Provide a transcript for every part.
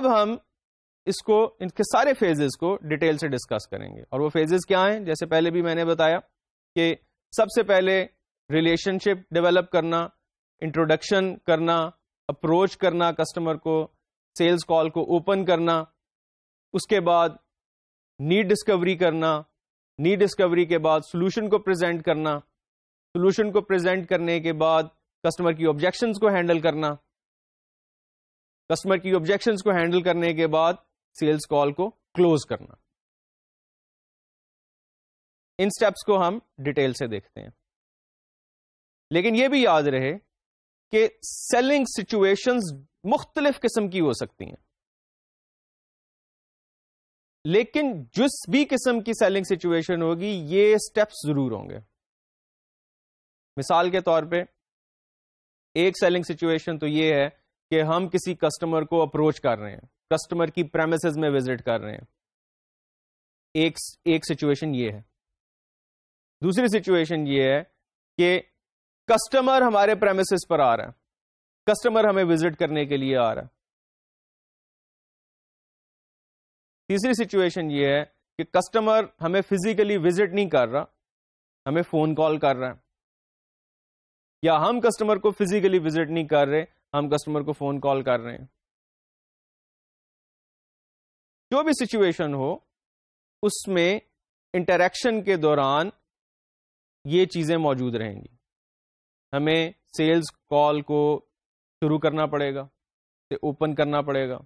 अब हम इसको इनके सारे फेजेस को डिटेल से डिस्कस करेंगे और वो फेजेस क्या हैं जैसे पहले भी मैंने बताया कि सबसे पहले रिलेशनशिप डेवलप करना इंट्रोडक्शन करना अप्रोच करना कस्टमर को सेल्स कॉल को ओपन करना उसके बाद नीड डिस्कवरी करना नीड डिस्कवरी के बाद सॉल्यूशन को प्रेजेंट करना सॉल्यूशन को प्रेजेंट करने के बाद कस्टमर की ऑब्जेक्शंस को हैंडल करना कस्टमर की ऑब्जेक्शन को हैंडल करने के बाद सेल्स कॉल को क्लोज करना इन स्टेप्स को हम डिटेल से देखते हैं लेकिन यह भी याद रहे कि सेलिंग सिचुएशंस मुख्तलिफ किस्म की हो सकती हैं लेकिन जिस भी किस्म की सेलिंग सिचुएशन होगी ये स्टेप्स जरूर होंगे मिसाल के तौर पे एक सेलिंग सिचुएशन तो ये है कि हम किसी कस्टमर को अप्रोच कर रहे हैं कस्टमर की प्रेमिस में विजिट कर रहे हैं एक एक सिचुएशन ये है दूसरी सिचुएशन ये है कि कस्टमर हमारे प्रेमिस पर आ रहा है कस्टमर हमें विजिट करने के लिए आ रहा है तीसरी सिचुएशन ये है कि कस्टमर हमें फिजिकली विजिट नहीं कर रहा हमें फोन कॉल कर रहा है या हम कस्टमर को फिजिकली विजिट नहीं कर रहे हम कस्टमर को फ़ोन कॉल कर रहे हैं जो भी सिचुएशन हो उसमें इंटरेक्शन के दौरान ये चीज़ें मौजूद रहेंगी हमें सेल्स कॉल को शुरू करना पड़ेगा से ओपन करना पड़ेगा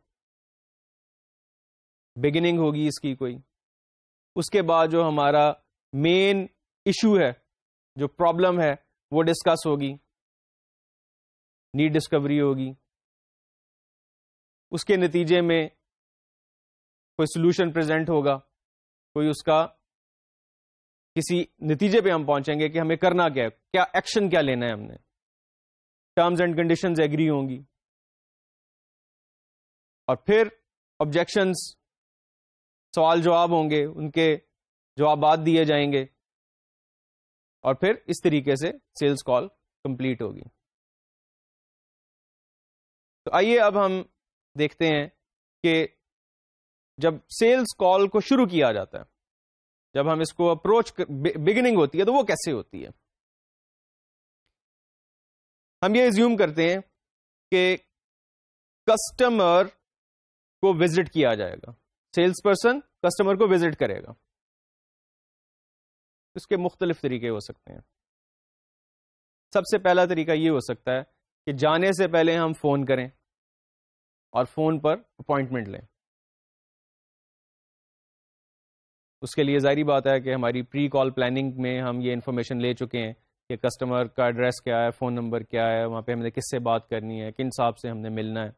बिगिनिंग होगी इसकी कोई उसके बाद जो हमारा मेन इशू है जो प्रॉब्लम है वो डिस्कस होगी नीड डिस्कवरी होगी उसके नतीजे में कोई सोल्यूशन प्रेजेंट होगा कोई उसका किसी नतीजे पे हम पहुंचेंगे कि हमें करना क्या है क्या एक्शन क्या लेना है हमने टर्म्स एंड कंडीशंस एग्री होंगी और फिर ऑब्जेक्शंस सवाल जवाब होंगे उनके जवाब दिए जाएंगे और फिर इस तरीके से सेल्स कॉल कंप्लीट होगी तो आइए अब हम देखते हैं कि जब सेल्स कॉल को शुरू किया जाता है जब हम इसको अप्रोच बिगिनिंग होती है तो वो कैसे होती है हम ये एज्यूम करते हैं कि कस्टमर को विजिट किया जाएगा सेल्स पर्सन कस्टमर को विजिट करेगा इसके मुख्तलिफ तरीके हो सकते हैं सबसे पहला तरीका ये हो सकता है कि जाने से पहले हम फ़ोन करें और फ़ोन पर अपॉइंटमेंट लें उसके लिए जाहिर बात है कि हमारी प्री कॉल प्लानिंग में हम ये इन्फॉर्मेशन ले चुके हैं कि कस्टमर का एड्रेस क्या है फ़ोन नंबर क्या है वहाँ पे हमने किससे बात करनी है किन साहब से हमने मिलना है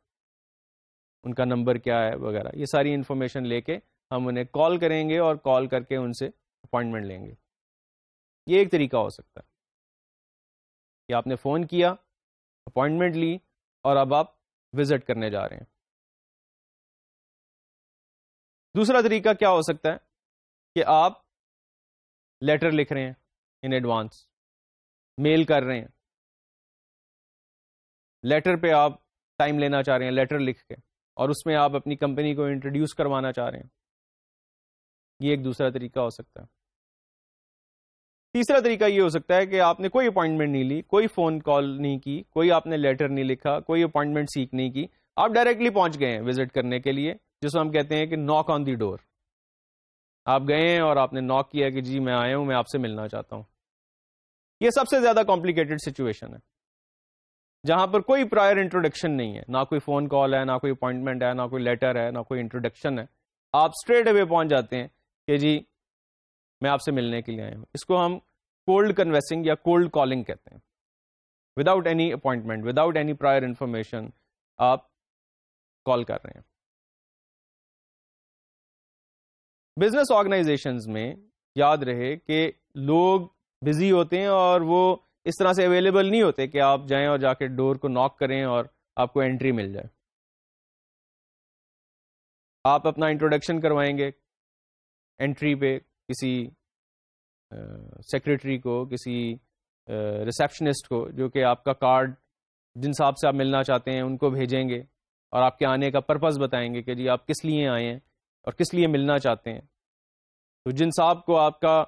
उनका नंबर क्या है वगैरह ये सारी इन्फॉर्मेशन लेके हम उन्हें कॉल करेंगे और कॉल करके उनसे अपॉइंटमेंट लेंगे ये एक तरीका हो सकता है कि आपने फ़ोन किया अपॉइंटमेंट ली और अब आप विजिट करने जा रहे हैं दूसरा तरीका क्या हो सकता है कि आप लेटर लिख रहे हैं इन एडवांस मेल कर रहे हैं लेटर पे आप टाइम लेना चाह रहे हैं लेटर लिख के और उसमें आप अपनी कंपनी को इंट्रोड्यूस करवाना चाह रहे हैं ये एक दूसरा तरीका हो सकता है तीसरा तरीका ये हो सकता है कि आपने कोई अपॉइंटमेंट नहीं ली कोई फ़ोन कॉल नहीं की कोई आपने लेटर नहीं लिखा कोई अपॉइंटमेंट सीख नहीं की आप डायरेक्टली पहुंच गए हैं विजिट करने के लिए जिसको हम कहते हैं कि नॉक ऑन दी डोर आप गए हैं और आपने नॉक किया कि जी मैं आया हूं मैं आपसे मिलना चाहता हूं यह सबसे ज्यादा कॉम्प्लिकेटेड सिचुएशन है जहां पर कोई प्रायर इंट्रोडक्शन नहीं है ना कोई फोन कॉल है ना कोई अपॉइंटमेंट है ना कोई लेटर है ना कोई इंट्रोडक्शन है आप स्ट्रेट अवे पहुंच जाते हैं कि जी मैं आपसे मिलने के लिए आया हूं इसको हम कोल्ड कन्वेसिंग या कोल्ड कॉलिंग कहते हैं without any appointment without any prior information आप कॉल कर रहे हैं बिजनेस ऑर्गेनाइजेशंस में याद रहे कि लोग बिजी होते हैं और वो इस तरह से अवेलेबल नहीं होते कि आप जाएं और जाके डोर को नॉक करें और आपको एंट्री मिल जाए आप अपना इंट्रोडक्शन करवाएंगे एंट्री पे किसी सेक्रेटरी को किसी रिसेप्शनिस्ट को जो कि आपका कार्ड जिन साहब से आप मिलना चाहते हैं उनको भेजेंगे और आपके आने का पर्पज़ बताएंगे कि जी आप किस लिए आए हैं और किस लिए मिलना चाहते हैं तो जिन साहब को आपका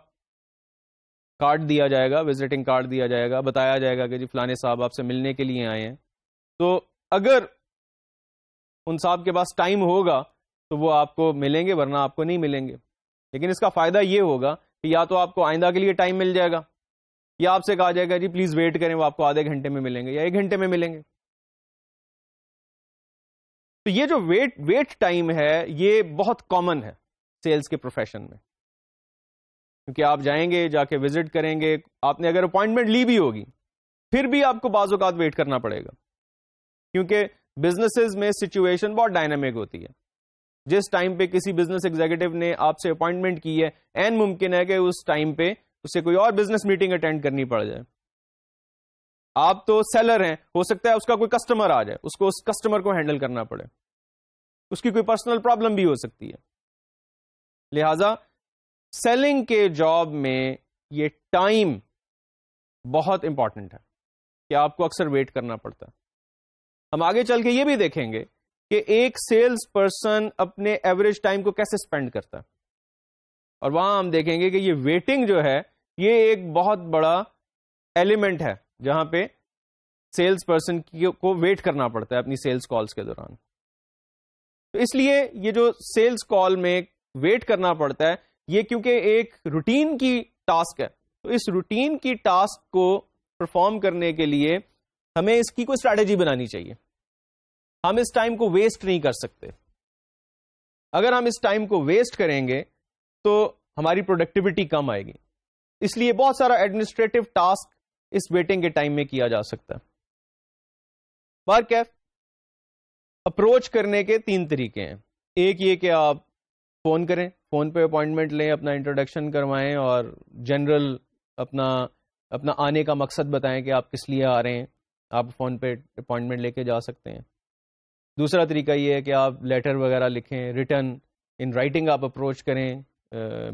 कार्ड दिया जाएगा विजिटिंग कार्ड दिया जाएगा बताया जाएगा कि जी फलाने साहब आपसे मिलने के लिए आए हैं तो अगर उन साहब के पास टाइम होगा तो वो आपको मिलेंगे वरना आपको नहीं मिलेंगे लेकिन इसका फ़ायदा ये होगा या तो आपको आइंदा के लिए टाइम मिल जाएगा या आपसे कहा जाएगा जी प्लीज वेट करें वो आपको आधे घंटे में मिलेंगे या एक घंटे में मिलेंगे तो ये जो वेट वेट टाइम है ये बहुत कॉमन है सेल्स के प्रोफेशन में क्योंकि आप जाएंगे जाके विजिट करेंगे आपने अगर अपॉइंटमेंट ली भी होगी फिर भी आपको बाजूकात वेट करना पड़ेगा क्योंकि बिजनेसेस में सिचुएशन बहुत डायनामिक होती है जिस टाइम पे किसी बिजनेस एग्जीक्यूटिव ने आपसे अपॉइंटमेंट की है एंड मुमकिन है कि उस टाइम पे उसे कोई और बिजनेस मीटिंग अटेंड करनी पड़ जाए आप तो सेलर हैं हो सकता है उसका कोई कस्टमर आ जाए उसको उस कस्टमर को हैंडल करना पड़े उसकी कोई पर्सनल प्रॉब्लम भी हो सकती है लिहाजा सेलिंग के जॉब में ये टाइम बहुत इंपॉर्टेंट है कि आपको अक्सर वेट करना पड़ता है हम आगे चल के ये भी देखेंगे कि एक सेल्स पर्सन अपने एवरेज टाइम को कैसे स्पेंड करता है और वहां हम देखेंगे कि ये वेटिंग जो है ये एक बहुत बड़ा एलिमेंट है जहां पे सेल्स पर्सन को वेट करना पड़ता है अपनी सेल्स कॉल्स के दौरान तो इसलिए ये जो सेल्स कॉल में वेट करना पड़ता है ये क्योंकि एक रूटीन की टास्क है तो इस रूटीन की टास्क को परफॉर्म करने के लिए हमें इसकी कोई स्ट्रैटेजी बनानी चाहिए हम इस टाइम को वेस्ट नहीं कर सकते अगर हम इस टाइम को वेस्ट करेंगे तो हमारी प्रोडक्टिविटी कम आएगी इसलिए बहुत सारा एडमिनिस्ट्रेटिव टास्क इस वेटिंग के टाइम में किया जा सकता है वर्क एफ अप्रोच करने के तीन तरीके हैं एक ये कि आप फोन करें फोन पे अपॉइंटमेंट लें अपना इंट्रोडक्शन करवाएं और जनरल अपना अपना आने का मकसद बताएं कि आप किस लिए आ रहे हैं आप फोन पे अपॉइंटमेंट लेके जा सकते हैं दूसरा तरीका ये है कि आप लेटर वगैरह लिखें रिटर्न इन राइटिंग आप अप्रोच करें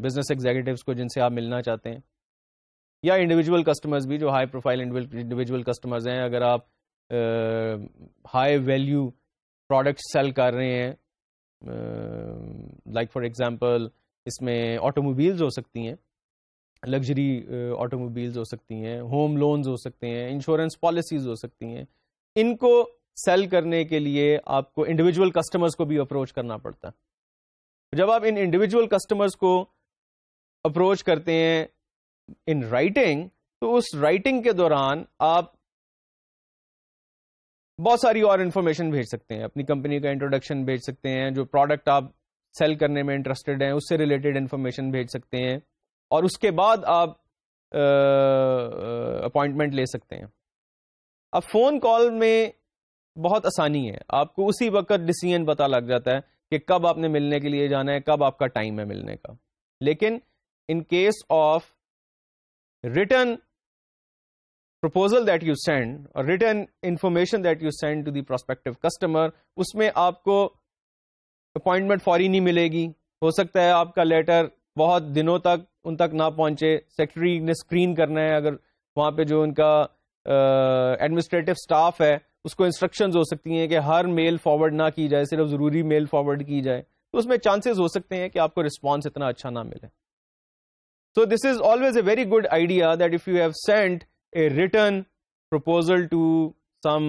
बिजनेस एग्जीक्यूटिव्स को जिनसे आप मिलना चाहते हैं या इंडिविजुअल कस्टमर्स भी जो हाई प्रोफाइल इंडिविजुअल कस्टमर्स हैं अगर आप हाई वैल्यू प्रोडक्ट सेल कर रहे हैं लाइक फॉर एग्जांपल इसमें ऑटोमोबाइल्स हो सकती हैं लग्जरी ऑटोमोबाइल्स हो सकती हैं होम लोन्स हो सकते हैं इंश्योरेंस पॉलिसीज़ हो सकती हैं इनको सेल करने के लिए आपको इंडिविजुअल कस्टमर्स को भी अप्रोच करना पड़ता है जब आप इन इंडिविजुअल कस्टमर्स को अप्रोच करते हैं इन राइटिंग तो उस राइटिंग के दौरान आप बहुत सारी और इंफॉर्मेशन भेज सकते हैं अपनी कंपनी का इंट्रोडक्शन भेज सकते हैं जो प्रोडक्ट आप सेल करने में इंटरेस्टेड हैं उससे रिलेटेड इंफॉर्मेशन भेज सकते हैं और उसके बाद आप अपॉइंटमेंट ले सकते हैं अब फ़ोन कॉल में बहुत आसानी है आपको उसी वक्त डिसीजन पता लग जाता है कि कब आपने मिलने के लिए जाना है कब आपका टाइम है मिलने का लेकिन in case of written proposal that you send और written information that you send to the prospective customer उसमें आपको अपॉइंटमेंट फॉरी नहीं मिलेगी हो सकता है आपका लेटर बहुत दिनों तक उन तक ना पहुंचे सेक्रेटरी ने स्क्रीन करना है अगर वहां पे जो उनका एडमिनिस्ट्रेटिव स्टाफ है उसको इंस्ट्रक्शन हो सकती हैं कि हर मेल फॉरवर्ड ना की जाए सिर्फ ज़रूरी मेल फॉरवर्ड की जाए तो उसमें चांसेस हो सकते हैं कि आपको रिस्पॉन्स इतना अच्छा ना मिले so this is always a very good idea that if you have sent a written proposal to some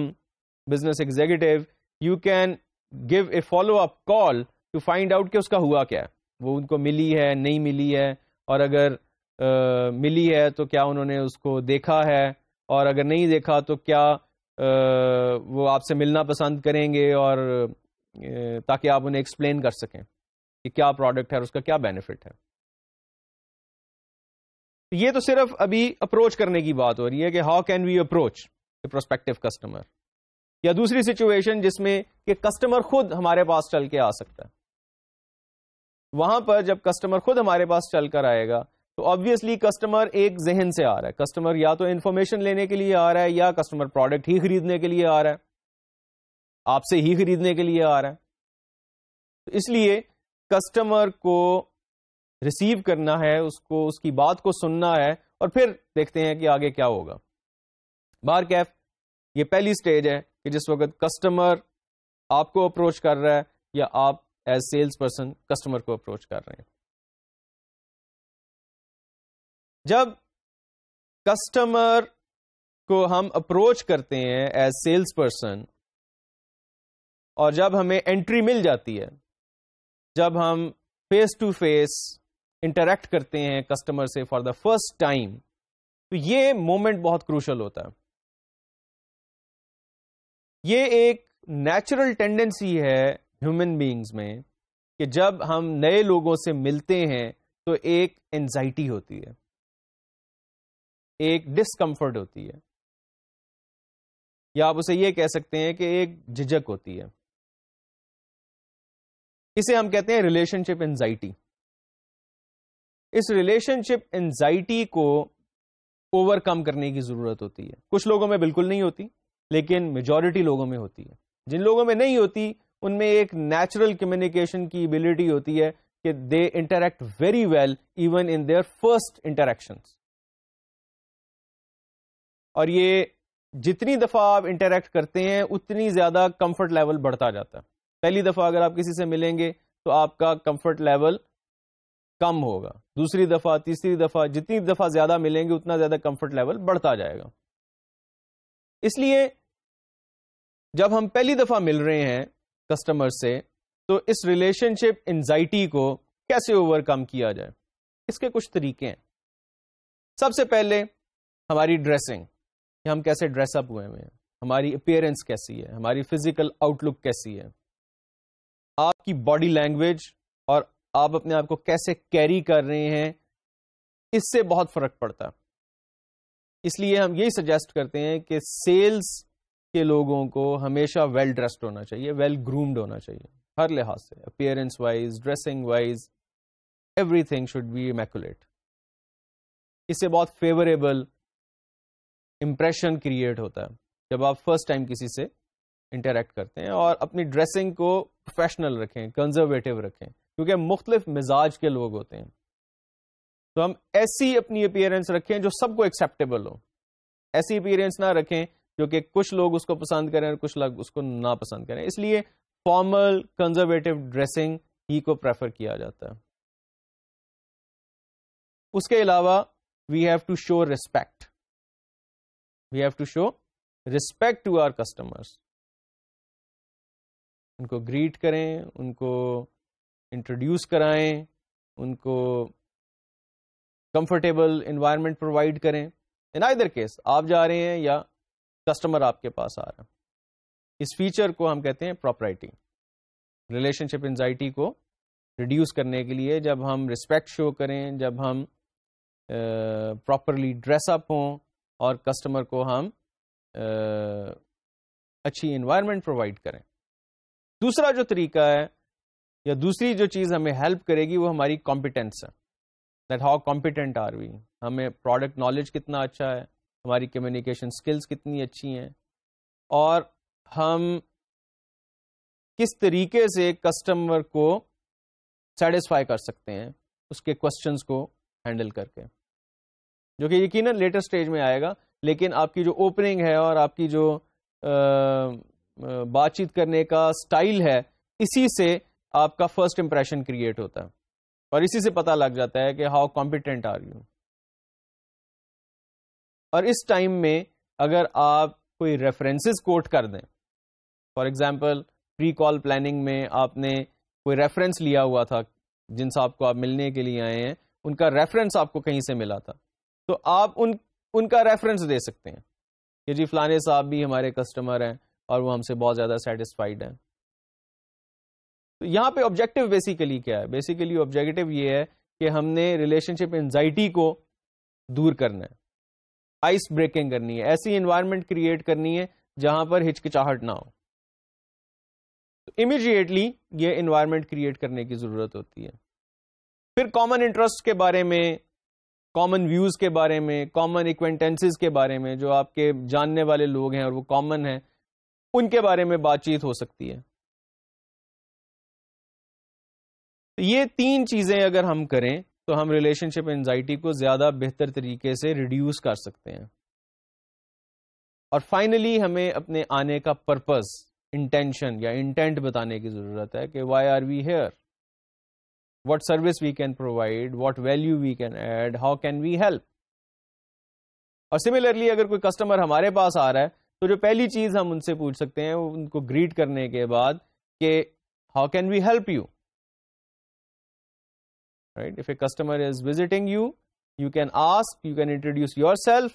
business executive you can give a follow up call to find out कि उसका हुआ क्या है वो उनको मिली है नहीं मिली है और अगर आ, मिली है तो क्या उन्होंने उसको देखा है और अगर नहीं देखा तो क्या वो आपसे मिलना पसंद करेंगे और ताकि आप उन्हें एक्सप्लेन कर सकें कि क्या प्रोडक्ट है और उसका क्या बेनिफिट है तो ये तो सिर्फ अभी अप्रोच करने की बात हो रही है कि how can we approach prospective customer या दूसरी सिचुएशन जिसमें कि कस्टमर खुद हमारे पास चल के आ सकता है वहां पर जब कस्टमर खुद हमारे पास चल कर आएगा तो ऑब्वियसली कस्टमर एक जहन से आ रहा है कस्टमर या तो इन्फॉर्मेशन लेने के लिए आ रहा है या कस्टमर प्रोडक्ट ही खरीदने के लिए आ रहा है आपसे ही खरीदने के लिए आ रहा है तो इसलिए कस्टमर को रिसीव करना है उसको उसकी बात को सुनना है और फिर देखते हैं कि आगे क्या होगा बार कैफ ये पहली स्टेज है कि जिस वक्त कस्टमर आपको अप्रोच कर रहा है या आप एज सेल्स पर्सन कस्टमर को अप्रोच कर रहे हैं जब कस्टमर को हम अप्रोच करते हैं एज सेल्स पर्सन और जब हमें एंट्री मिल जाती है जब हम फेस टू फेस इंटरेक्ट करते हैं कस्टमर से फॉर द फर्स्ट टाइम तो ये मोमेंट बहुत क्रूशल होता है ये एक नेचुरल टेंडेंसी है ह्यूमन बींग्स में कि जब हम नए लोगों से मिलते हैं तो एक एनजाइटी होती है एक डिस्कम्फर्ट होती है या आप उसे यह कह सकते हैं कि एक झिझक होती है इसे हम कहते हैं रिलेशनशिप एंजाइटी इस रिलेशनशिप एंजाइटी को ओवरकम करने की जरूरत होती है कुछ लोगों में बिल्कुल नहीं होती लेकिन मेजॉरिटी लोगों में होती है जिन लोगों में नहीं होती उनमें एक नेचुरल कम्युनिकेशन की एबिलिटी होती है कि they interact very well even in their first interactions और ये जितनी दफ़ा आप इंटरेक्ट करते हैं उतनी ज़्यादा कंफर्ट लेवल बढ़ता जाता है पहली दफ़ा अगर आप किसी से मिलेंगे तो आपका कंफर्ट लेवल कम होगा दूसरी दफ़ा तीसरी दफ़ा जितनी दफ़ा ज़्यादा मिलेंगे उतना ज़्यादा कंफर्ट लेवल बढ़ता जाएगा इसलिए जब हम पहली दफ़ा मिल रहे हैं कस्टमर से तो इस रिलेशनशिप एन्जाइटी को कैसे ओवरकम किया जाए इसके कुछ तरीके हैं सबसे पहले हमारी ड्रेसिंग कि हम कैसे ड्रेसअप हुए हुए हैं हमारी अपेयरेंस कैसी है हमारी फिजिकल आउटलुक कैसी है आपकी बॉडी लैंग्वेज और आप अपने आप को कैसे कैरी कर रहे हैं इससे बहुत फर्क पड़ता है इसलिए हम यही सजेस्ट करते हैं कि सेल्स के लोगों को हमेशा वेल ड्रेस्ड होना चाहिए वेल ग्रूम्ड होना चाहिए हर लिहाज से appearance wise dressing wise everything should be immaculate इससे बहुत फेवरेबल इम्प्रेशन क्रिएट होता है जब आप फर्स्ट टाइम किसी से इंटरेक्ट करते हैं और अपनी ड्रेसिंग को प्रोफेशनल रखें कंजर्वेटिव रखें क्योंकि मुख्तलिफ मिजाज के लोग होते हैं तो हम ऐसी अपनी अपीयरेंस रखें जो सबको एक्सेप्टेबल हो ऐसी अपीयरेंस ना रखें जो कि कुछ लोग उसको पसंद करें और कुछ लोग उसको ना पसंद करें इसलिए फॉर्मल कंजर्वेटिव ड्रेसिंग ही को प्रेफर किया जाता है उसके अलावा we have to show respect we have to show respect to our customers उनको ग्रीट करें उनको इंट्रोड्यूस कराएं उनको comfortable इन्वायरमेंट प्रोवाइड करें इन आइदर केस आप जा रहे हैं या कस्टमर आपके पास आ रहा है इस फीचर को हम कहते हैं प्रॉपर्टी रिलेशनशिप एनजाइटी को रिड्यूस करने के लिए जब हम रिस्पेक्ट शो करें जब हम प्रॉपरली ड्रेसअप हों और कस्टमर को हम आ, अच्छी इन्वायरमेंट प्रोवाइड करें दूसरा जो तरीका है या दूसरी जो चीज़ हमें हेल्प करेगी वो हमारी कॉम्पिटेंस है that how competent are we हमें प्रोडक्ट नॉलेज कितना अच्छा है हमारी कम्युनिकेशन स्किल्स कितनी अच्छी हैं और हम किस तरीके से कस्टमर को सेटिस्फाई कर सकते हैं उसके क्वेश्चंस को हैंडल करके जो कि यकीनन लेटर स्टेज में आएगा लेकिन आपकी जो ओपनिंग है और आपकी जो बातचीत करने का स्टाइल है इसी से आपका फर्स्ट इंप्रेशन क्रिएट होता है और इसी से पता लग जाता है कि हाउ कॉम्पिटेंट आर यू और इस टाइम में अगर आप कोई रेफरेंसेस कोट कर दें for example pre call planning में आपने कोई रेफरेंस लिया हुआ था जिन साहब को आप मिलने के लिए आए हैं उनका रेफरेंस आपको कहीं से मिला था तो आप उन उनका रेफरेंस दे सकते हैं कि जी फलाने साहब भी हमारे कस्टमर हैं और वो हमसे बहुत ज़्यादा सेटिस्फाइड हैं तो यहाँ पे ऑब्जेक्टिव बेसिकली क्या है बेसिकली ऑब्जेक्टिव ये है कि हमने रिलेशनशिप एनजाइटी को दूर करना है आइस ब्रेकिंग करनी है ऐसी इन्वायरमेंट क्रिएट करनी है जहां पर हिचकिचाहट ना हो तो इमीडिएटली ये इन्वायरमेंट क्रिएट करने की जरूरत होती है फिर कॉमन इंटरेस्ट के बारे में कॉमन व्यूज के बारे में कॉमन इक्वेंटेंसेस के बारे में जो आपके जानने वाले लोग हैं और वो कॉमन हैं उनके बारे में बातचीत हो सकती है तो ये तीन चीजें अगर हम करें तो हम रिलेशनशिप एंजाइटी को ज्यादा बेहतर तरीके से रिड्यूस कर सकते हैं और फाइनली हमें अपने आने का पर्पस इंटेंशन या इंटेंट बताने की जरूरत है कि why are we here what service we can provide, what value we can add, how can we help. और सिमिलरली अगर कोई कस्टमर हमारे पास आ रहा है तो जो पहली चीज हम उनसे पूछ सकते हैं उनको right if a customer is visiting you you can ask you can introduce yourself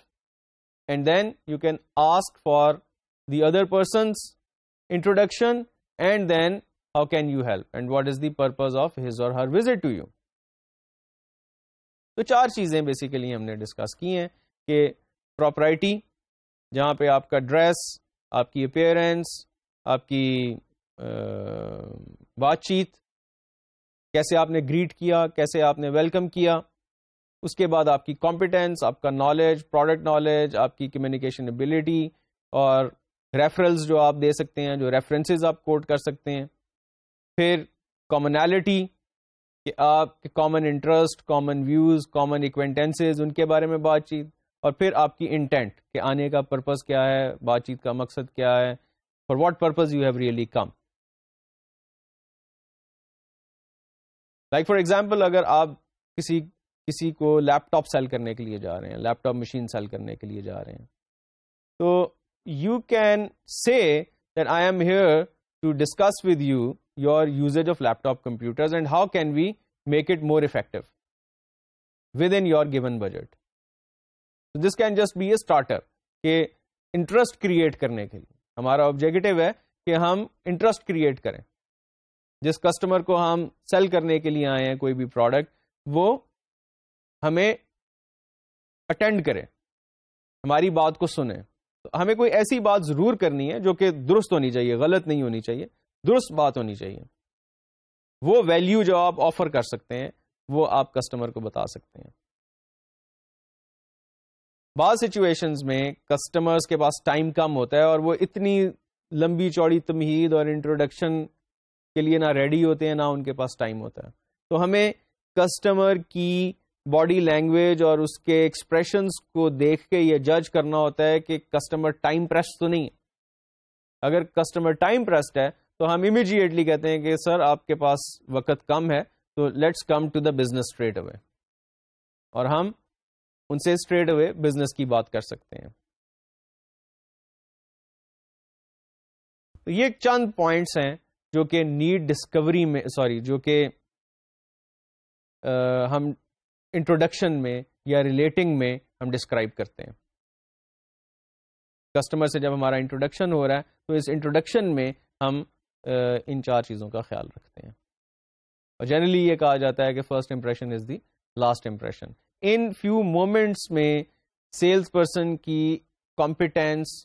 and then you can ask for the other person's introduction and then how can you help and what is the purpose of his or her visit to you तो चार चीज़ें basically हमने discuss की हैं कि property जहां पे आपका ड्रेस आपकी अपेयरेंस आपकी बातचीत कैसे आपने ग्रीट किया कैसे आपने वेलकम किया उसके बाद आपकी कॉम्पिटेंस आपका नॉलेज प्रोडक्ट नॉलेज आपकी कम्युनिकेशन एबिलिटी और रेफरल्स जो आप दे सकते हैं जो रेफरेंसेस आप कोट कर सकते हैं फिर कॉमनैलिटी कि आपके common interest common views common acquaintances उनके बारे में बातचीत और फिर आपकी इंटेंट के आने का पर्पज़ क्या है बातचीत का मकसद क्या है for what purpose you have really come like for example अगर आप किसी किसी को लैपटॉप सेल करने के लिए जा रहे हैं लैपटॉप मशीन सेल करने के लिए जा रहे हैं तो you can say that I am here to discuss with you your usage of laptop computers and how can we make it more effective within your given budget. So this can just be a starter ke interest create karne ke liye hamara objective hai कि hum interest create kare jis customer ko hum sell karne ke liye aaye hain koi bhi product wo hame attend kare hamari baat ko sunen तो हमें कोई ऐसी बात जरूर करनी है जो कि दुरुस्त होनी चाहिए गलत नहीं होनी चाहिए दुरुस्त बात होनी चाहिए वो वैल्यू जो आप ऑफर कर सकते हैं वो आप कस्टमर को बता सकते हैं बाद सिचुएशंस में कस्टमर्स के पास टाइम कम होता है और वो इतनी लंबी चौड़ी तमहीद और इंट्रोडक्शन के लिए ना रेडी होते हैं ना उनके पास टाइम होता है तो हमें कस्टमर की बॉडी लैंग्वेज और उसके एक्सप्रेशन को देख के ये जज करना होता है कि कस्टमर टाइम प्रेस तो नहीं है अगर कस्टमर टाइम प्रेस्ड है तो हम इमीजिएटली कहते हैं कि सर आपके पास वक्त कम है तो let's come to the business straight away और हम उनसे स्ट्रेट अवे बिजनेस की बात कर सकते हैं तो ये चंद पॉइंट्स हैं जो कि नीड डिस्कवरी में सॉरी जो कि हम इंट्रोडक्शन में या रिलेटिंग में हम डिस्क्राइब करते हैं कस्टमर से जब हमारा इंट्रोडक्शन हो रहा है तो इस इंट्रोडक्शन में हम इन चार चीज़ों का ख्याल रखते हैं और जनरली ये कहा जाता है कि first impression is the last impression in few moments में सेल्स पर्सन की कॉम्पिटेंस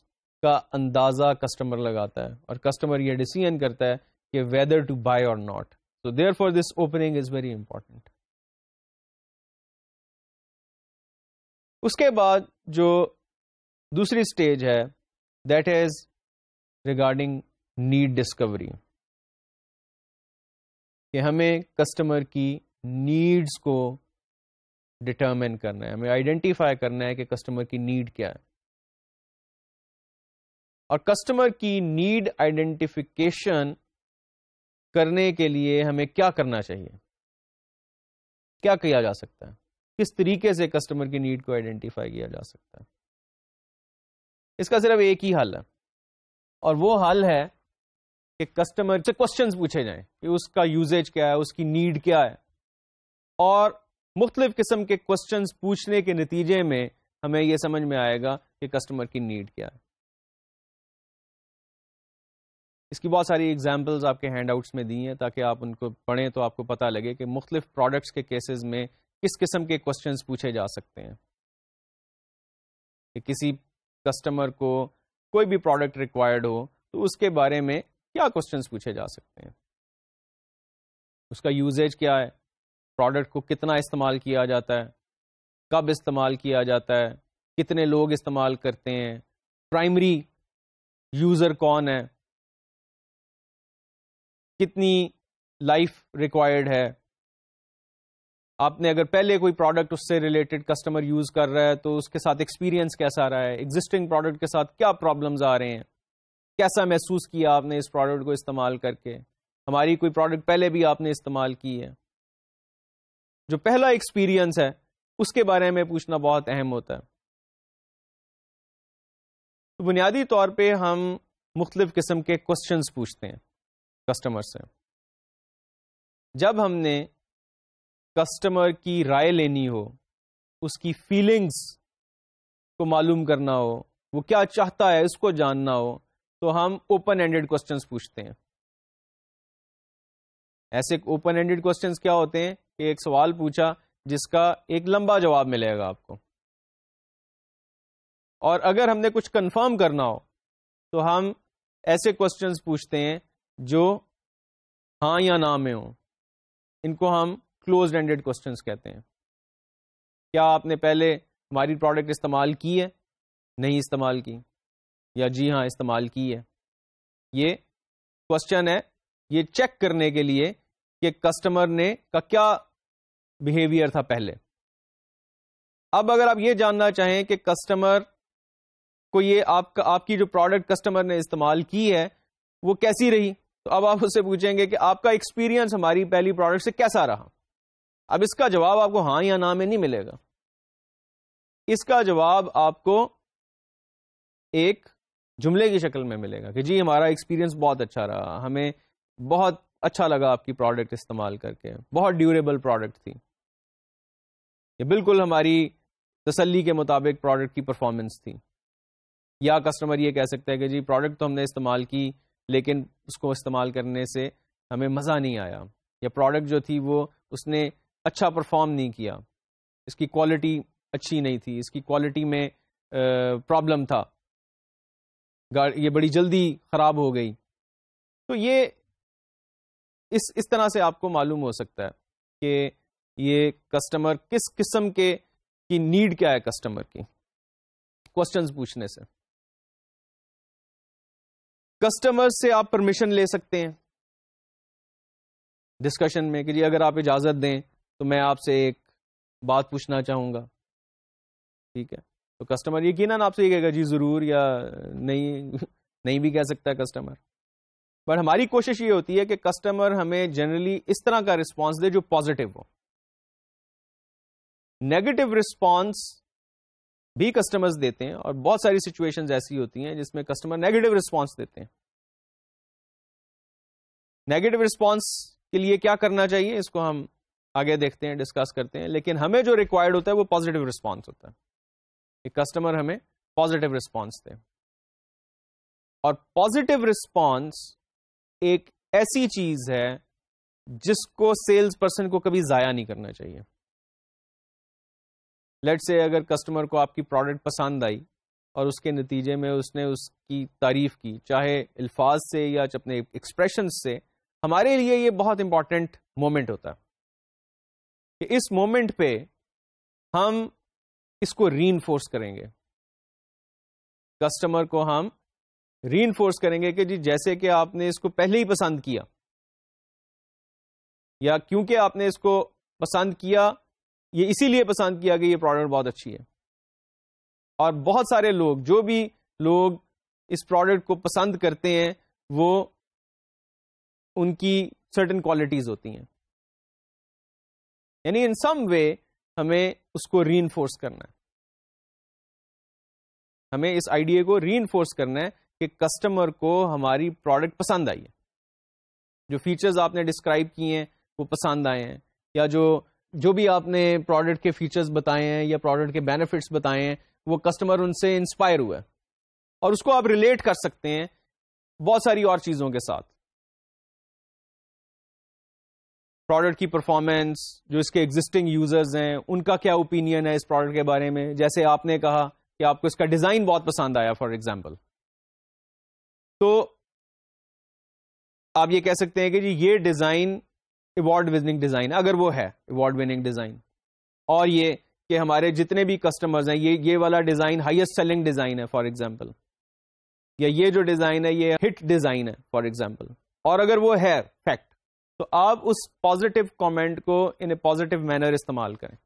का अंदाज़ा कस्टमर लगाता है और कस्टमर ये डिसीजन करता है कि whether to buy or not so therefore this opening is very important उसके बाद जो दूसरी स्टेज है that is regarding need discovery कि हमें कस्टमर की नीड्स को डिटर्मिन करना है हमें आइडेंटिफाई करना है कि कस्टमर की नीड क्या है और कस्टमर की नीड आइडेंटिफिकेशन करने के लिए हमें क्या करना चाहिए क्या किया जा सकता है किस तरीके से कस्टमर की नीड को आइडेंटिफाई किया जा सकता है इसका सिर्फ एक ही हल है और वो हल है कि कस्टमर से क्वेश्चंस पूछे जाएं कि उसका यूजेज क्या है उसकी नीड क्या है और मुख्तलिफ किस्म के क्वेश्चंस पूछने के नतीजे में हमें यह समझ में आएगा कि कस्टमर की नीड क्या है इसकी बहुत सारी एग्जाम्पल्स आपके हैंड आउट्स में दी हैं ताकि आप उनको पढ़ें तो आपको पता लगे कि मुख्तलिफ प्रोडक्ट्स के केसेस में किस किस्म के क्वेश्चंस पूछे जा सकते हैं कि किसी कस्टमर को कोई भी प्रोडक्ट रिक्वायर्ड हो तो उसके बारे में क्या क्वेश्चंस पूछे जा सकते हैं उसका यूजेज क्या है प्रोडक्ट को कितना इस्तेमाल किया जाता है कब इस्तेमाल किया जाता है कितने लोग इस्तेमाल करते हैं प्राइमरी यूजर कौन है कितनी लाइफ रिक्वायर्ड है आपने अगर पहले कोई प्रोडक्ट उससे रिलेटेड कस्टमर यूज कर रहा है तो उसके साथ एक्सपीरियंस कैसा रहा है एग्जिस्टिंग प्रोडक्ट के साथ क्या प्रॉब्लम्स आ रहे हैं कैसा महसूस किया आपने इस प्रोडक्ट को इस्तेमाल करके हमारी कोई प्रोडक्ट पहले भी आपने इस्तेमाल की है जो पहला एक्सपीरियंस है उसके बारे में पूछना बहुत अहम होता है तो बुनियादी तौर पर हम मुख्तफ किस्म के क्वेश्चन पूछते हैं कस्टमर से जब हमने कस्टमर की राय लेनी हो उसकी फीलिंग्स को मालूम करना हो वो क्या चाहता है उसको जानना हो तो हम ओपन एंडेड क्वेश्चंस पूछते हैं ऐसे ओपन एंडेड क्वेश्चंस क्या होते हैं कि एक सवाल पूछा जिसका एक लंबा जवाब मिलेगा आपको और अगर हमने कुछ कंफर्म करना हो तो हम ऐसे क्वेश्चंस पूछते हैं जो हाँ या ना में हो इनको हम क्लोज एंडेड क्वेश्चन कहते हैं क्या आपने पहले हमारी प्रोडक्ट इस्तेमाल की है नहीं इस्तेमाल की या जी हाँ इस्तेमाल की है ये क्वेश्चन है ये चेक करने के लिए कि कस्टमर ने का क्या बिहेवियर था पहले अब अगर आप ये जानना चाहें कि कस्टमर को ये आपका आपकी जो प्रोडक्ट कस्टमर ने इस्तेमाल की है वो कैसी रही तो अब आप उससे पूछेंगे कि आपका एक्सपीरियंस हमारी पहली प्रोडक्ट से कैसा रहा अब इसका जवाब आपको हाँ या ना में नहीं मिलेगा इसका जवाब आपको एक जुमले की शक्ल में मिलेगा कि जी हमारा एक्सपीरियंस बहुत अच्छा रहा हमें बहुत अच्छा लगा आपकी प्रोडक्ट इस्तेमाल करके बहुत ड्यूरेबल प्रोडक्ट थी ये बिल्कुल हमारी तसल्ली के मुताबिक प्रोडक्ट की परफॉर्मेंस थी या कस्टमर ये कह सकता है कि जी प्रोडक्ट तो हमने इस्तेमाल की लेकिन उसको इस्तेमाल करने से हमें मज़ा नहीं आया या प्रोडक्ट जो थी वो उसने अच्छा परफॉर्म नहीं किया इसकी क्वालिटी अच्छी नहीं थी इसकी क्वालिटी में प्रॉब्लम था गाड़ी ये बड़ी जल्दी ख़राब हो गई तो ये इस इस तरह से आपको मालूम हो सकता है कि ये कस्टमर किस किस्म के की नीड क्या है कस्टमर की क्वेश्चंस पूछने से कस्टमर से आप परमिशन ले सकते हैं डिस्कशन में कि जी अगर आप इजाज़त दें तो मैं आपसे एक बात पूछना चाहूँगा ठीक है तो कस्टमर यकीन आपसे ये कहेगा जी ज़रूर या नहीं नहीं भी कह सकता कस्टमर बट हमारी कोशिश ये होती है कि कस्टमर हमें जनरली इस तरह का रिस्पॉन्स दे जो पॉजिटिव हो नेगेटिव रिस्पॉन्स भी कस्टमर्स देते हैं और बहुत सारी सिचुएशंस ऐसी होती हैं जिसमें कस्टमर नेगेटिव रिस्पॉन्स देते हैं नेगेटिव रिस्पॉन्स के लिए क्या करना चाहिए इसको हम आगे देखते हैं डिस्कस करते हैं लेकिन हमें जो रिक्वायर्ड होता है वो पॉजिटिव रिस्पॉन्स होता है कस्टमर हमें पॉजिटिव रिस्पॉन्स दे और पॉजिटिव रिस्पॉन्स एक ऐसी चीज है जिसको सेल्स पर्सन को कभी जाया नहीं करना चाहिए लेट से अगर कस्टमर को आपकी प्रोडक्ट पसंद आई और उसके नतीजे में उसने उसकी तारीफ की चाहे अल्फाज से या अपने एक्सप्रेशन से हमारे लिए ये बहुत इंपॉर्टेंट मोमेंट होता है कि इस मोमेंट पे हम इसको री करेंगे कस्टमर को हम री करेंगे कि जी जैसे कि आपने इसको पहले ही पसंद किया या क्योंकि आपने इसको पसंद किया ये इसीलिए पसंद किया कि ये प्रोडक्ट बहुत अच्छी है और बहुत सारे लोग जो भी लोग इस प्रोडक्ट को पसंद करते हैं वो उनकी सर्टन क्वालिटीज होती हैं यानी इन सम वे हमें उसको री करना है हमें इस आइडिया को री करना है कि कस्टमर को हमारी प्रोडक्ट पसंद आई है जो फीचर्स आपने डिस्क्राइब किए हैं वो पसंद आए हैं या जो जो भी आपने प्रोडक्ट के फीचर्स बताए हैं या प्रोडक्ट के बेनिफिट्स बताए हैं वो कस्टमर उनसे इंस्पायर हुआ है और उसको आप रिलेट कर सकते हैं बहुत सारी और चीज़ों के साथ प्रोडक्ट की परफॉर्मेंस जो इसके एग्जिस्टिंग यूजर्स हैं उनका क्या ओपिनियन है इस प्रोडक्ट के बारे में जैसे आपने कहा कि आपको इसका डिजाइन बहुत पसंद आया फॉर एग्जाम्पल तो आप ये कह सकते हैं कि जी ये डिजाइन अवार्ड विनिंग डिजाइन अगर वो है अवार्ड विनिंग डिजाइन और ये कि हमारे जितने भी कस्टमर्स हैं ये ये वाला डिजाइन हाईएस्ट सेलिंग डिजाइन है फॉर एग्जाम्पल या ये जो डिजाइन है ये हिट डिजाइन है फॉर एग्जाम्पल और अगर वो है फैक्ट तो आप उस पॉजिटिव कॉमेंट को इन ए पॉजिटिव मैनर इस्तेमाल करें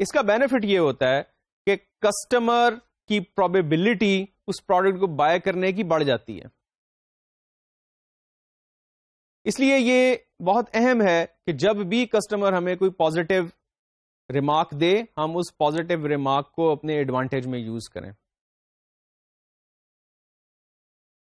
इसका बेनिफिट यह होता है कि कस्टमर की प्रॉबेबिलिटी उस प्रोडक्ट को बाय करने की बढ़ जाती है इसलिए ये बहुत अहम है कि जब भी कस्टमर हमें कोई पॉजिटिव रिमार्क दे हम उस पॉजिटिव रिमार्क को अपने एडवांटेज में यूज करें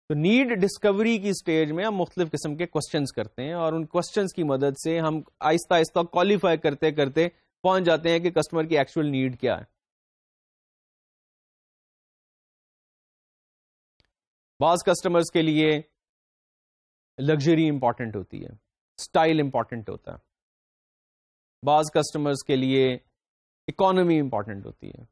तो नीड डिस्कवरी की स्टेज में हम मुख्तलिफ किस्म के क्वेश्चन करते हैं और उन क्वेश्चन की मदद से हम आहिस्ता आहिस्ता क्वालिफाई करते करते पहुंच जाते हैं कि कस्टमर की एक्चुअल नीड क्या है बाज कस्टमर्स के लिए लग्जरी इंपॉर्टेंट होती है स्टाइल इंपॉर्टेंट होता है बाज कस्टमर्स के लिए इकोनॉमी इंपॉर्टेंट होती है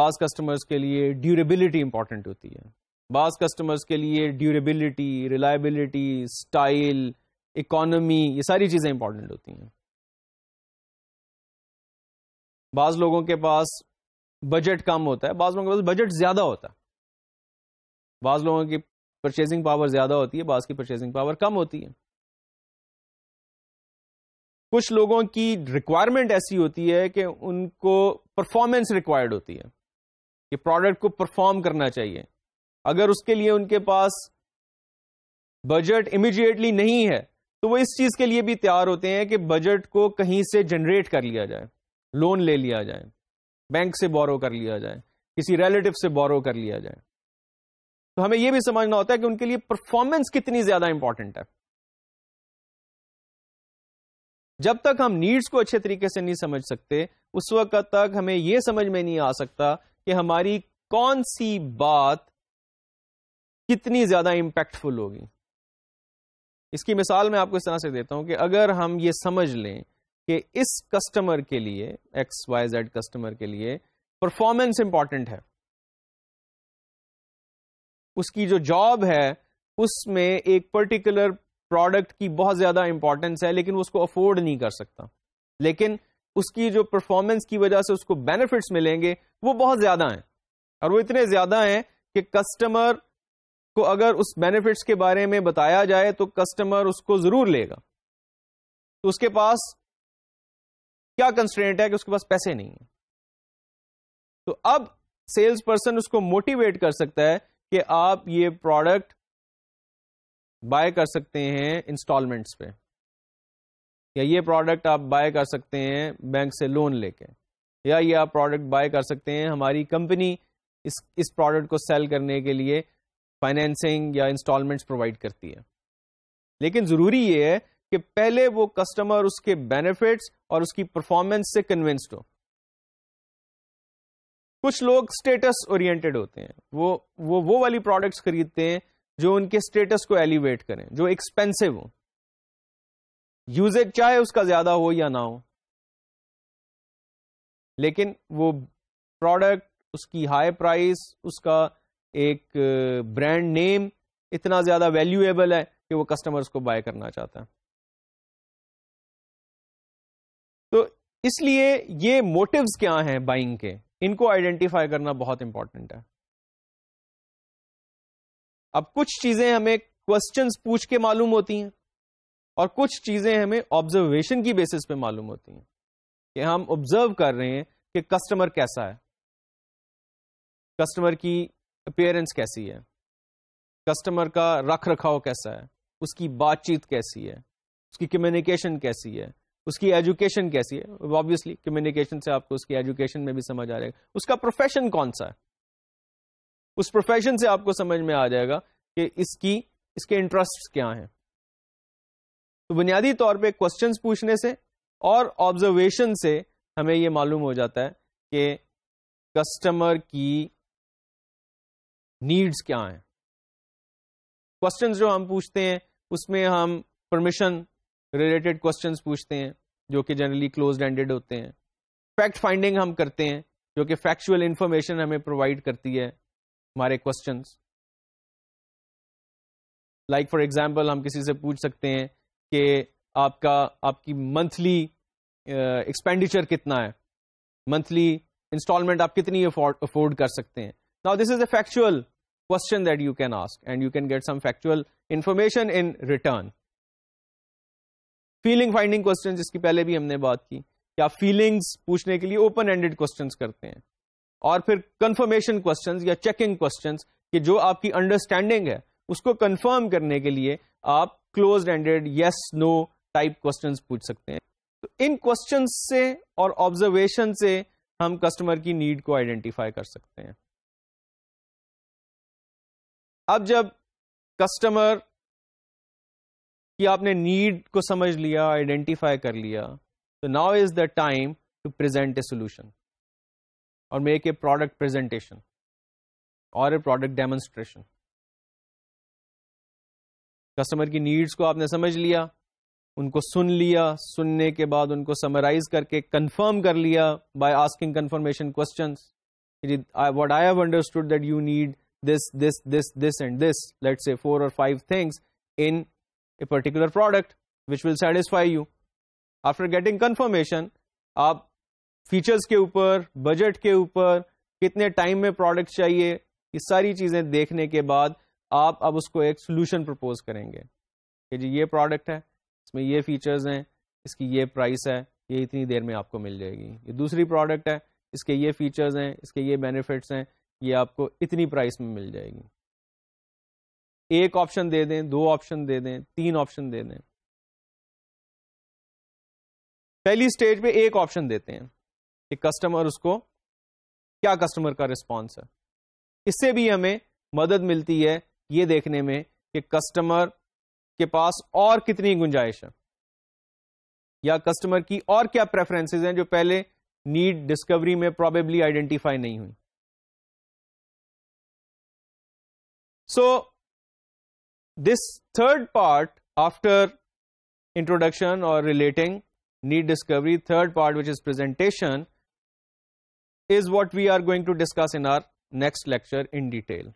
बाज कस्टमर्स के लिए ड्यूरेबिलिटी इंपॉर्टेंट होती है बाज़ कस्टमर्स के लिए ड्यूरेबिलिटी रिलायबिलिटी स्टाइल इकोनॉमी ये सारी चीज़ें इंपॉर्टेंट होती हैं बाज़ लोगों के पास बजट कम होता है बाज़ लोगों के पास बजट ज़्यादा होता है बाज़ लोगों की परचेजिंग पावर ज़्यादा होती है बाज़ की परचेजिंग पावर कम होती है कुछ लोगों की रिक्वायरमेंट ऐसी होती है कि उनको परफॉर्मेंस रिक्वायर्ड होती है कि प्रोडक्ट को परफॉर्म करना चाहिए अगर उसके लिए उनके पास बजट इमीडिएटली नहीं है तो वो इस चीज के लिए भी तैयार होते हैं कि बजट को कहीं से जनरेट कर लिया जाए लोन ले लिया जाए बैंक से बोरो कर लिया जाए किसी रिलेटिव से बोरो कर लिया जाए तो हमें यह भी समझना होता है कि उनके लिए परफॉर्मेंस कितनी ज्यादा इंपॉर्टेंट है जब तक हम नीड्स को अच्छे तरीके से नहीं समझ सकते उस वक्त तक हमें यह समझ में नहीं आ सकता कि हमारी कौन सी बात कितनी ज्यादा इम्पैक्टफुल होगी इसकी मिसाल मैं आपको इस तरह से देता हूं कि अगर हम ये समझ लें कि इस कस्टमर के लिए एक्स वाई जेड कस्टमर के लिए परफॉर्मेंस इंपॉर्टेंट है उसकी जो जॉब है उसमें एक पर्टिकुलर प्रोडक्ट की बहुत ज्यादा इंपॉर्टेंस है लेकिन वो उसको अफोर्ड नहीं कर सकता लेकिन उसकी जो परफॉर्मेंस की वजह से उसको बेनिफिट्स मिलेंगे वो बहुत ज्यादा हैं और वो इतने ज्यादा हैं कि कस्टमर को अगर उस बेनिफिट्स के बारे में बताया जाए तो कस्टमर उसको जरूर लेगा तो उसके पास क्या कंस्टेंट है कि उसके पास पैसे नहीं है तो अब सेल्स पर्सन उसको मोटिवेट कर सकता है कि आप ये प्रोडक्ट बाय कर सकते हैं इंस्टॉलमेंट्स पे या ये प्रोडक्ट आप बाय कर सकते हैं बैंक से लोन लेके या ये आप प्रोडक्ट बाय कर सकते हैं हमारी कंपनी इस इस प्रोडक्ट को सेल करने के लिए फाइनेंसिंग या इंस्टॉलमेंट्स प्रोवाइड करती है लेकिन जरूरी यह है कि पहले वो कस्टमर उसके बेनिफिट्स और उसकी परफॉर्मेंस से कन्विंस्ड हो कुछ लोग स्टेटस ओरिएंटेड होते हैं वो वो वो वाली प्रोडक्ट्स खरीदते हैं जो उनके स्टेटस को एलिवेट करें जो एक्सपेंसिव हो यूजेज चाहे उसका ज्यादा हो या ना हो लेकिन वो प्रोडक्ट उसकी हाई प्राइस उसका एक ब्रांड नेम इतना ज़्यादा वैल्यूएबल है कि वो कस्टमर्स को बाय करना चाहता है तो इसलिए ये मोटिव्स क्या हैं बाइंग के इनको आइडेंटिफाई करना बहुत इंपॉर्टेंट है अब कुछ चीजें हमें क्वेश्चंस पूछ के मालूम होती हैं और कुछ चीजें हमें ऑब्जर्वेशन की बेसिस पे मालूम होती हैं कि हम ऑब्जर्व कर रहे हैं कि कस्टमर कैसा है कस्टमर की अपेयरेंस कैसी है कस्टमर का रख रखाव कैसा है उसकी बातचीत कैसी है उसकी कम्युनिकेशन कैसी है उसकी एजुकेशन कैसी है ऑब्वियसली कम्युनिकेशन से आपको उसकी एजुकेशन में भी समझ आ जाएगा उसका प्रोफेशन कौन सा है उस प्रोफेशन से आपको समझ में आ जाएगा कि इसकी इसके इंटरेस्ट क्या हैं तो बुनियादी तौर पे क्वेश्चन पूछने से और ऑब्जर्वेशन से हमें ये मालूम हो जाता है कि कस्टमर की नीड्स क्या हैं क्वेश्चन जो हम पूछते हैं उसमें हम परमिशन रिलेटेड क्वेश्चन पूछते हैं जो कि जनरली क्लोज एंडेड होते हैं फैक्ट फाइंडिंग हम करते हैं जो कि फैक्चुअल इंफॉर्मेशन हमें प्रोवाइड करती है हमारे क्वेश्चन लाइक फॉर एग्जाम्पल हम किसी से पूछ सकते हैं कि आपका आपकी मंथली एक्सपेंडिचर कितना है मंथली इंस्टॉलमेंट आप कितनी अफोर्ड कर सकते हैं Now this is a factual question that you can ask and you can get some factual information in return. Feeling finding question जिसकी पहले भी हमने बात की या फीलिंग्स पूछने के लिए ओपन एंडेड क्वेश्चंस करते हैं और फिर कंफर्मेशन क्वेश्चंस या चेकिंग क्वेश्चंस कि जो आपकी अंडरस्टैंडिंग है उसको कंफर्म करने के लिए आप close ended yes no type questions पूछ सकते हैं तो इन क्वेश्चंस से और ऑब्जर्वेशन से हम कस्टमर की नीड को आइडेंटिफाई कर सकते हैं अब जब कस्टमर की आपने नीड को समझ लिया आइडेंटिफाई कर लिया तो now is the time to present a solution और मेक ए प्रोडक्ट प्रेजेंटेशन और ए प्रोडक्ट डेमोन्स्ट्रेशन कस्टमर की नीड्स को आपने समझ लिया उनको सुन लिया सुनने के बाद उनको समराइज करके कंफर्म कर लिया by asking confirmation questions what I have understood that you need this, this, this, this and this, let's say four or five things in a particular product which will satisfy you. After getting confirmation, आप features के ऊपर budget के ऊपर कितने time में product चाहिए ये सारी चीज़ें देखने के बाद आप अब उसको एक सोल्यूशन प्रपोज करेंगे कि जी ये प्रोडक्ट है इसमें ये फीचर्स हैं इसकी ये प्राइस है ये इतनी देर में आपको मिल जाएगी ये दूसरी प्रोडक्ट है इसके ये फीचर्स हैं इसके ये बेनिफिट्स हैं ये आपको इतनी प्राइस में मिल जाएगी एक ऑप्शन दे दें दो ऑप्शन दे दें तीन ऑप्शन दे दें पहली स्टेज पे एक ऑप्शन देते हैं कि कस्टमर उसको क्या कस्टमर का रिस्पॉन्स है इससे भी हमें मदद मिलती है ये देखने में कि कस्टमर के पास और कितनी गुंजाइश है या कस्टमर की और क्या प्रेफरेंसेस हैं जो पहले नीड डिस्कवरी में प्रॉबेबली आइडेंटिफाई नहीं हुई So, this third part after introduction or relating need discovery, third part which is presentation is what we are going to discuss in our next lecture in detail.